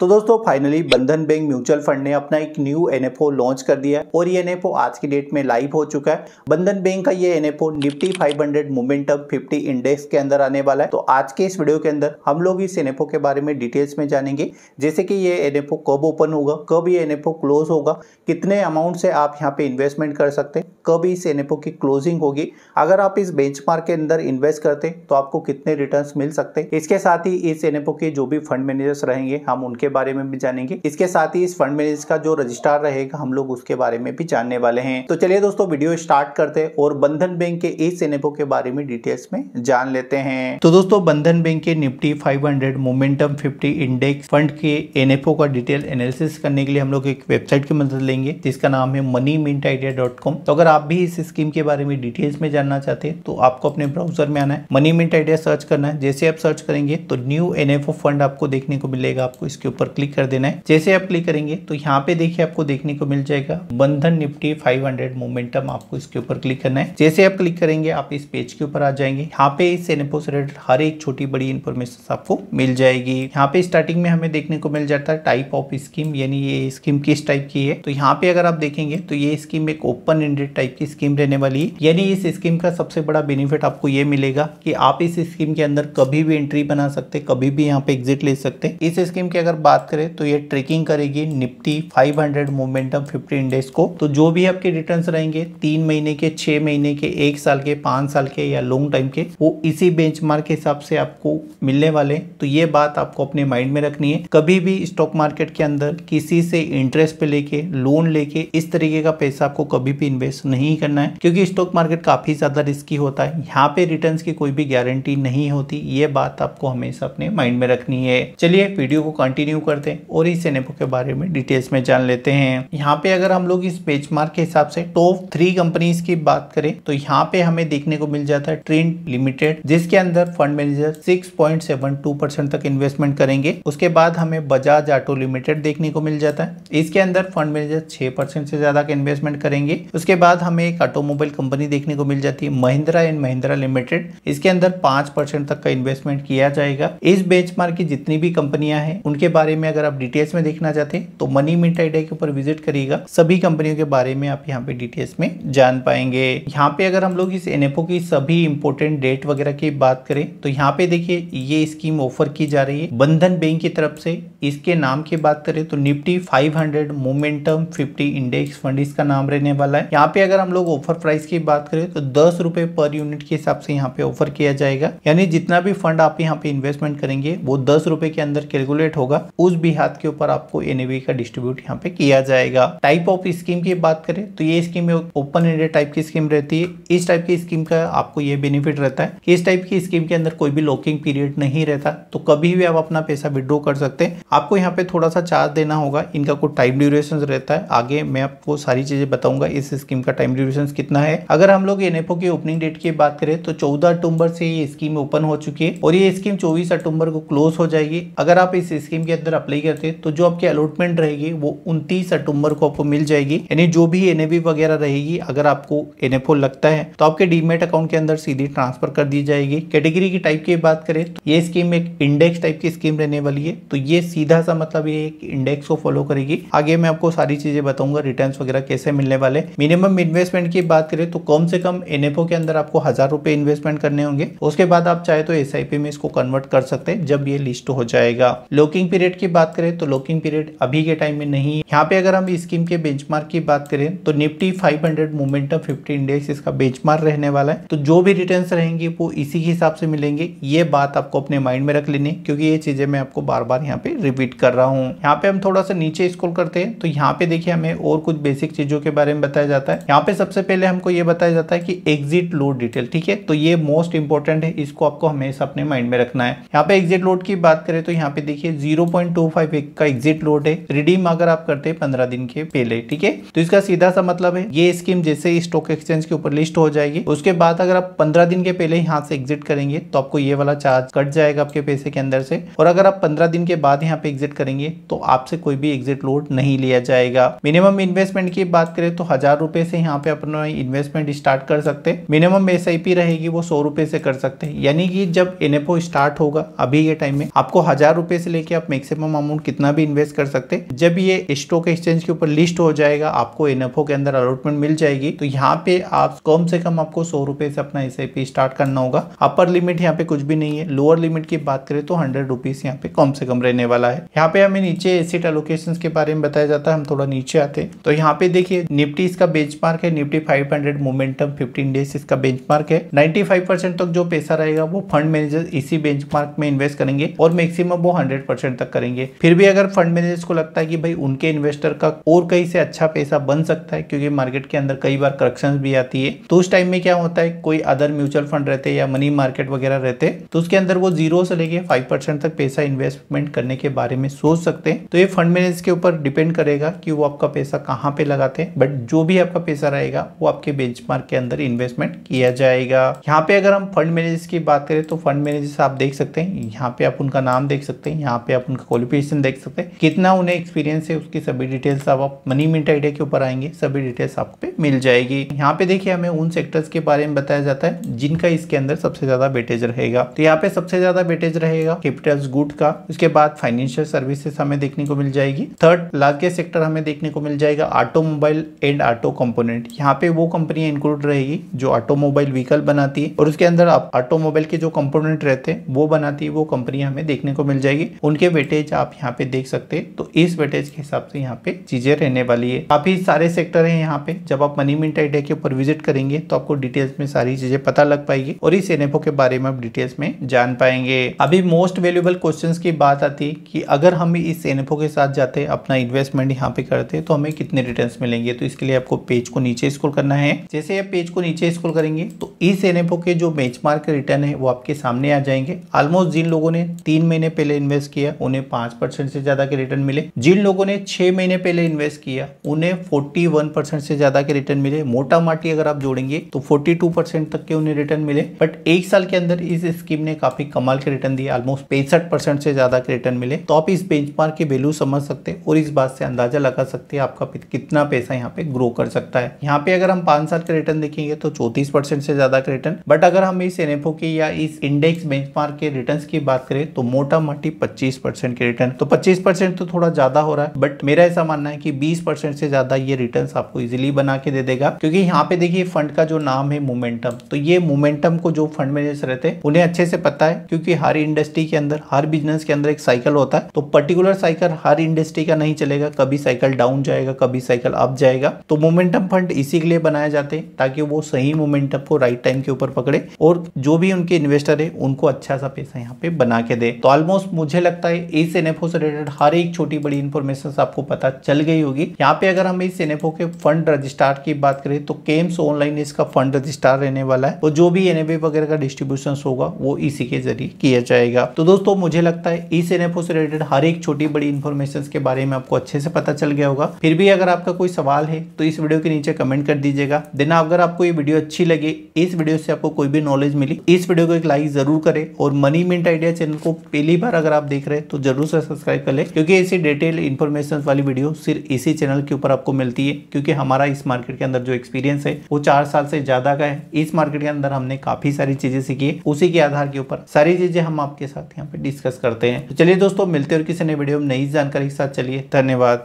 तो दोस्तों फाइनली बंधन बैंक म्यूचुअल फंड ने अपना एक न्यू एनएफओ लॉन्च कर दिया है और ये एनएफओ आज की डेट में लाइव हो चुका है बंधन बैंक का ये NFO Nifty 500 momentum fifty index के अंदर आने वाला है तो आज के इस वीडियो के अंदर हम लोग इस एनएफओ के बारे में डिटेल्स में जानेंगे जैसे कि ये एनएफओ कब ओपन होगा कब ये एनएफओ क्लोज होगा कितने अमाउंट से आप यहाँ पे इन्वेस्टमेंट कर सकते हैं कब इस एनएफओ की क्लोजिंग होगी अगर आप इस बेंच के अंदर इन्वेस्ट करते हैं तो आपको कितने रिटर्न मिल सकते हैं इसके साथ ही इस एनएफओ के जो भी फंड मैनेजर्स रहेंगे हम उनके के बारे में भी जानेंगे इसके साथ ही इस फंड मैनेजर का जो रजिस्ट्रार रहेगा हम लोग उसके बारे में भी जानने वाले हैं तो चलिए दोस्तों वीडियो स्टार्ट करते हैं और बंधन बैंक के इस सेनेपो के बारे में डिटेल्स में जान लेते हैं तो दोस्तों बंधन बैंक के Nifty 500 momentum fifty index fund के एनएफओ का डिटेल एनालिसिस करने के लिए हम लोग एक वेबसाइट की मदद लेंगे जिसका नाम है money mint idea dot com तो अगर आप भी इस स्कीम के बारे में डिटेल्स में जानना चाहते हैं तो आपको अपने ब्राउजर में आना है मनी मिंट आइडिया सर्च करना है जैसे आप सर्च करेंगे तो न्यू एनएफओ फंड आपको देखने को मिलेगा आपको इसके ऊपर क्लिक कर देना है जैसे आप क्लिक करेंगे तो यहाँ पे देखिए आपको देखने को मिल जाएगा बंधन निफ्टी 500 हंड्रेड मोमेंटम आपको इसके ऊपर क्लिक करना है जैसे आप क्लिक करेंगे आप इस पेज के ऊपर आ जाएंगे यहाँ पे इस इससे रिलेटेड हर एक छोटी बड़ी इन्फॉर्मेशन आपको मिल जाएगी यहाँ पे स्टार्टिंग में हमें देखने को मिल जाता है टाइप ऑफ स्कीम यानी ये स्कीम किस टाइप की है तो यहाँ पे अगर आप देखेंगे तो ये स्कीम एक ओपन एंडेड टाइप की स्कीम रहने वाली है यानी इस स्कीम का सबसे बड़ा बेनिफिट आपको ये मिलेगा कि आप इस स्कीम के अंदर कभी भी एंट्री बना सकते कभी भी यहाँ पे एग्जिट ले सकते इस स्कीम की अगर बात करें तो ये ट्रेकिंग करेगी निफ्टी 500 मोमेंटम फिफ्टी इंडेक्स को तो जो भी आपके रिटर्न रहेंगे तीन महीने के छह महीने के एक साल के पांच साल के या लॉन्ग टाइम के वो इसी बेंच के हिसाब से आपको मिलने वाले तो ये बात आपको अपने माइंड में रखनी है कभी भी स्टॉक मार्केट के अंदर किसी से इंटरेस्ट पे लेके लोन लेके इस तरीके का पैसा आपको कभी भी इन्वेस्ट नहीं करना है क्योंकि स्टॉक मार्केट काफी ज्यादा रिस्की होता है यहाँ पे रिटर्न की कोई भी गारंटी नहीं होती ये बात आपको हमेशा अपने माइंड में रखनी है चलिए वीडियो को कंटिन्यू न्यू करते हैं और इस एनएफओ के बारे में डिटेल्स में जान लेते हैं यहाँ पे अगर हम लोग इस बेंचमार्क के हिसाब से टॉप थ्री कंपनीज की बात करें तो यहाँ पे हमें देखने को मिल जाता है ट्रेंड लिमिटेड जिसके अंदर फंड मैनेजर सिक्स तक इन्वेस्टमेंट करेंगे उसके बाद हमें बजाज ऑटो लिमिटेड देखने को मिल जाता है इसके अंदर फंड मैनेजर छह परसेंट से ज्यादा का इन्वेस्टमेंट करेंगे उसके बाद हमें एक ऑटोमोबाइल कंपनी देखने को मिल जाती है महिंद्रा एंड महिंद्रा लिमिटेड इसके अंदर पांच परसेंट तक का इन्वेस्टमेंट किया जाएगा इस बेंचमार्क की जितनी भी कंपनियां हैं उनके बारे बारे में अगर आप डिटेल्स में देखना चाहते हैं तो मनी मिंट आइडिया के ऊपर विजिट करिएगा सभी कंपनियों के बारे में आप यहाँ पे डिटेल्स में जान पाएंगे यहाँ पे अगर हम लोग इस एनएफओ की सभी इंपोर्टेंट डेट वगैरह की बात करें तो यहाँ पे देखिए ये स्कीम ऑफर की जा रही है बंधन बैंक की तरफ से इसके नाम की बात करें तो Nifty 500 momentum fifty index fund इसका नाम रहने वाला है यहाँ पे अगर हम लोग ऑफर प्राइस की बात करें तो दस रुपए पर यूनिट के हिसाब से यहाँ पे ऑफर किया जाएगा यानी जितना भी फंड आप यहाँ पे इन्वेस्टमेंट करेंगे वो दस रुपए के अंदर कैलकुलेट होगा उस भी हाथ के ऊपर आपको एन का डिस्ट्रीब्यूट यहाँ पे किया जाएगा टाइप ऑफ स्कीम की बात करें तो ये स्कीम ओपन एंडेड टाइप की स्कीम रहती है इस टाइप की स्कीम का आपको ये बेनिफिट रहता है कि इस टाइप की स्कीम के अंदर कोई भी लॉकिंग पीरियड नहीं रहता तो कभी भी आप अपना पैसा विड्रॉ कर सकते हैं आपको यहाँ पे थोड़ा सा चार्ज देना होगा इनका कुछ टाइम ड्यूरेशन रहता है आगे मैं आपको सारी चीजें बताऊंगा इस स्कीम का टाइम ड्यूरेशन कितना है अगर हम लोग एनएफओ की ओपनिंग डेट की बात करें तो चौदह अक्टूबर से ये स्कीम ओपन हो चुकी है और ये स्कीम चौबीस अक्टूबर को क्लोज हो जाएगी अगर आप इस स्कीम के अंदर अप्लाई करते हैं तो जो आपकी अलॉटमेंट रहेगी वो उनतीस अक्टूबर को आपको मिल जाएगी यानी जो भी एन वगैरह रहेगी अगर आपको एन लगता है तो आपके डीमेट अकाउंट के अंदर सीधी ट्रांसफर कर दी जाएगी कैटेगरी की टाइप की बात करें तो ये स्कीम एक इंडेक्स टाइप की स्कीम रहने वाली है तो ये सीधा सा मतलब ये एक इंडेक्स को फॉलो करेगी आगे मैं आपको सारी चीजें बताऊंगा रिटर्न वगैरह कैसे मिलने वाले मिनिमम इन्वेस्टमेंट की बात करें तो कम से कम एन के अंदर आपको हजार रुपए इन्वेस्टमेंट करने होंगे उसके बाद आप चाहे तो एस में इसको कन्वर्ट कर सकते हैं जब ये लिस्ट हो जाएगा लॉकिंग पीरियड पीरियड की बात करें तो लॉकिंग पीरियड अभी के टाइम में नहीं है यहाँ पे अगर हम स्कीम के बेंचमार्क की बात करें तो निफ्टी 500 मोमेंटम 50 इंडेक्स इसका बेंचमार्क रहने वाला है तो जो भी रिटर्न रहेंगे वो इसी के हिसाब से मिलेंगे ये बात आपको अपने माइंड में रख लेनी क्योंकि ये चीजें मैं आपको बार बार यहाँ पे रिपीट कर रहा हूँ यहाँ पे हम थोड़ा सा नीचे स्कोल करते हैं तो यहाँ पे देखिए हमें और कुछ बेसिक चीजों के बारे में बताया जाता है यहाँ पे सबसे पहले हमको ये बताया जाता है कि एग्जिट लोड डिटेल ठीक है तो ये मोस्ट इंपॉर्टेंट है इसको आपको हमेशा अपने माइंड में रखना है यहाँ पे एग्जिट लोड की बात करें तो यहाँ पे देखिए 1.25 का एग्जिट लोड है रिडीम अगर आप करते हैं पंद्रह दिन के पहले ठीक है तो इसका सीधा सा मतलब है ये स्कीम जैसे ही स्टॉक एक्सचेंज के ऊपर लिस्ट हो जाएगी उसके बाद अगर आप पंद्रह दिन के पहले यहाँ से एग्जिट करेंगे तो आपको ये वाला चार्ज कट जाएगा आपके पैसे के अंदर से और अगर आप पंद्रह दिन के बाद यहाँ पे एग्जिट करेंगे तो आपसे कोई भी एग्जिट लोड नहीं लिया जाएगा मिनिमम इन्वेस्टमेंट की बात करें तो हजार रुपए से यहाँ पे अपना इन्वेस्टमेंट स्टार्ट कर सकते हैं मिनिमम एस रहेगी वो सौ रुपए से कर सकते हैं यानी कि जब एनएफओ स्टार्ट होगा अभी ये टाइम में आपको हजार रुपए से लेके आप मैक्स मैक्सिमम अमाउंट कितना भी इन्वेस्ट कर सकते हैं जब ये स्टॉक एक्सचेंज के ऊपर लिस्ट हो जाएगा आपको इनफो के अंदर अलॉटमेंट मिल जाएगी तो यहाँ पे आप कम से कम आपको सौ रुपए से अपना एस स्टार्ट करना होगा अपर लिमिट यहाँ पे कुछ भी नहीं है लोअर लिमिट की बात करें तो हंड्रेड रुपीज यहाँ पे कम से कम रहने वाला है यहाँ पे हमें नीचे एसेट एलोकेशन के बारे में बताया जाता है हम थोड़ा नीचे आते हैं तो यहाँ पे देखिए निफ्टी इसका बेंच है Nifty five momentum fifteen days इसका बेंच है नाइन्टी परसेंट तक जो पैसा रहेगा वो फंड मैनेजर इसी बेंच में इन्वेस्ट करेंगे और मैक्सिमम वो हंड्रेड परसेंट तक करेंगे फिर भी अगर फंड मैनेजर्स को लगता है कि भाई उनके इन्वेस्टर का और कहीं से अच्छा पैसा बन सकता है क्योंकि मार्केट के अंदर कई बार करप्शन भी आती है तो उस टाइम में क्या होता है कोई अदर म्यूचुअल फंड रहते या मनी मार्केट वगैरह रहते तो उसके अंदर वो जीरो से लेके फाइव तक पैसा इन्वेस्टमेंट करने के बारे में सोच सकते हैं तो ये फंड मैनेजर के ऊपर डिपेंड करेगा कि वो आपका पैसा कहाँ पे लगाते हैं बट जो भी आपका पैसा रहेगा वो आपके बेंच के अंदर इन्वेस्टमेंट किया जाएगा यहाँ पे अगर हम फंड मैनेजर्स की बात करें तो फंड मैनेजर्स आप देख सकते हैं यहाँ पे आप उनका नाम देख सकते हैं यहाँ पे आप उनका क्वालिफिकेशन देख सकते हैं कितना उन्हें एक्सपीरियंस है उसकी सभी डिटेल्स आप मनी मिनट आइडिया के ऊपर आएंगे सभी डिटेल्स आपको मिल जाएगी यहाँ पे देखिए हमें उन सेक्टर्स के बारे में बताया जाता है जिनका इसके अंदर सबसे ज्यादा बेटेज रहेगा तो यहाँ पे सबसे ज्यादा बेटेज रहेगा कैपिटल गुड का उसके बाद फाइनेंशियल सर्विसेस हमें देखने को मिल जाएगी थर्ड लार्जेस्ट सेक्टर हमें देखने को मिल जाएगा ऑटोमोबाइल एंड ऑटो कंपोनेंट यहाँ पे वो कंपनियां इंक्लूड रहेगी जो ऑटोमोबाइल व्हीकल बनाती है और उसके अंदर ऑटोमोबाइल के जो कंपोनेंट रहते हैं वो बनाती है वो कंपनियां हमें देखने को मिल जाएगी उनके बेटेज वेटेज आप यहाँ पे देख सकते हैं तो इस वेटेज के हिसाब से यहाँ पे चीजें रहने वाली है काफी सारे सेक्टर है यहाँ पे जब आप मनी मिनट आइडिया के ऊपर विजिट करेंगे तो आपको डिटेल्स में सारी चीजें पता लग पाएगी और इस एनएफओ के बारे में आप डिटेल्स में जान पाएंगे अभी मोस्ट वेल्यूबल क्वेश्चन की बात आती है की अगर हम इस एनएफओ के साथ जाते अपना इन्वेस्टमेंट यहाँ पे करते तो हमें कितने रिटर्न मिलेंगे तो इसके लिए आपको पेज को नीचे स्कोल करना है जैसे आप पेज को नीचे स्कोल करेंगे तो इस एनएफओ के जो बेंचमार्क रिटर्न है वो आपके सामने आ जाएंगे ऑलमोस्ट जिन लोगों ने तीन महीने पहले इन्वेस्ट किया उन्हें पांच परसेंट से ज़्यादा के रिटर्न मिले जिन लोगों ने छह महीने पहले इन्वेस्ट किया उन्हें फोर्टी वन परसेंट से ज़्यादा के रिटर्न मिले मोटा माटी अगर आप जोड़ेंगे तो फोर्टी टू परसेंट तक के उन्हें रिटर्न मिले बट एक साल के अंदर इस स्कीम ने काफ़ी कमाल के रिटर्न दिए ऑलमोस्ट पैंसठ परसेंट से ज़्यादा के रिटर्न मिले तो आप इस बेंचमार्क की वैल्यू समझ सकते हैं और इस बात से अंदाजा लगा सकते हैं आपका कितना पैसा यहाँ पे ग्रो कर सकता है यहाँ पे अगर हम पांच साल के रिटर्न देखेंगे तो चौतीस परसेंट से ज्यादा के रिटर्न बट अगर हम इस एनएफओ के या इस इंडेक्स बेंचमार्क के रिटर्न की बात करें तो मोटा मोटी पच्चीस परसेंट के रिटर्न तो 25 परसेंट तो थोड़ा ज़्यादा हो रहा है बट मेरा ऐसा मानना है कि 20 परसेंट से ज़्यादा ये रिटर्न आपको इजिली बना के दे देगा क्योंकि यहाँ पे देखिए फंड का जो नाम है मोमेंटम तो ये मोमेंटम को जो फंड मैनेजर रहते हैं उन्हें अच्छे से पता है क्योंकि हर इंडस्ट्री के अंदर हर बिजनेस के अंदर एक साइकिल होता है तो पर्टिकुलर साइकिल हर इंडस्ट्री का नहीं चलेगा कभी साइकिल डाउन जाएगा कभी साइकिल अप जाएगा तो मोमेंटम फंड इसी के लिए बनाए जाते हैं ताकि वो सही मोमेंटम को राइट टाइम के ऊपर पकड़े और जो भी उनके इन्वेस्टर है उनको अच्छा सा पैसा यहाँ पे बना के दे तो ऑलमोस्ट मुझे लगता है इस एनएफओ से रिलेटेड हर एक छोटी बड़ी इन्फॉर्मेशन आपको पता चल गई होगी यहाँ पे अगर हम इस एनएफओ के फंड रजिस्ट्रार की बात करें तो केम्स ऑनलाइन इसका फंड रजिस्ट्रार रहने वाला है और जो भी एनएफए वगैरह का डिस्ट्रीब्यूशन होगा वो इसी के जरिए किया जाएगा तो दोस्तों मुझे लगता है इस एनएफओ से रिलेटेड हर एक छोटी बड़ी इन्फॉर्मेशन के बारे में आपको अच्छे से पता चल गया होगा फिर भी अगर आपका कोई सवाल है तो इस वीडियो के नीचे कमेंट कर दीजिएगा देन अगर आपको ये वीडियो अच्छी लगे इस वीडियो से आपको कोई भी नॉलेज मिली इस वीडियो को एक लाइक जरूर करें और मनी मिंट आइडिया चैनल को पहली बार अगर आप देख रहे हैं तो जरूर से सब्सक्राइब कर ले क्योंकि ऐसी डिटेल इन्फॉर्मेशन वाली वीडियो सिर्फ इसी चैनल के ऊपर आपको मिलती है क्योंकि हमारा इस मार्केट के अंदर जो एक्सपीरियंस है वो चार साल से ज्यादा का है इस मार्केट के अंदर हमने काफी सारी चीजें सीखी है उसी के आधार के ऊपर सारी चीजें हम आपके साथ यहाँ पे डिस्कस करते हैं तो चलिए दोस्तों मिलते और किसी नई वीडियो में नई जानकारी के साथ चलिए धन्यवाद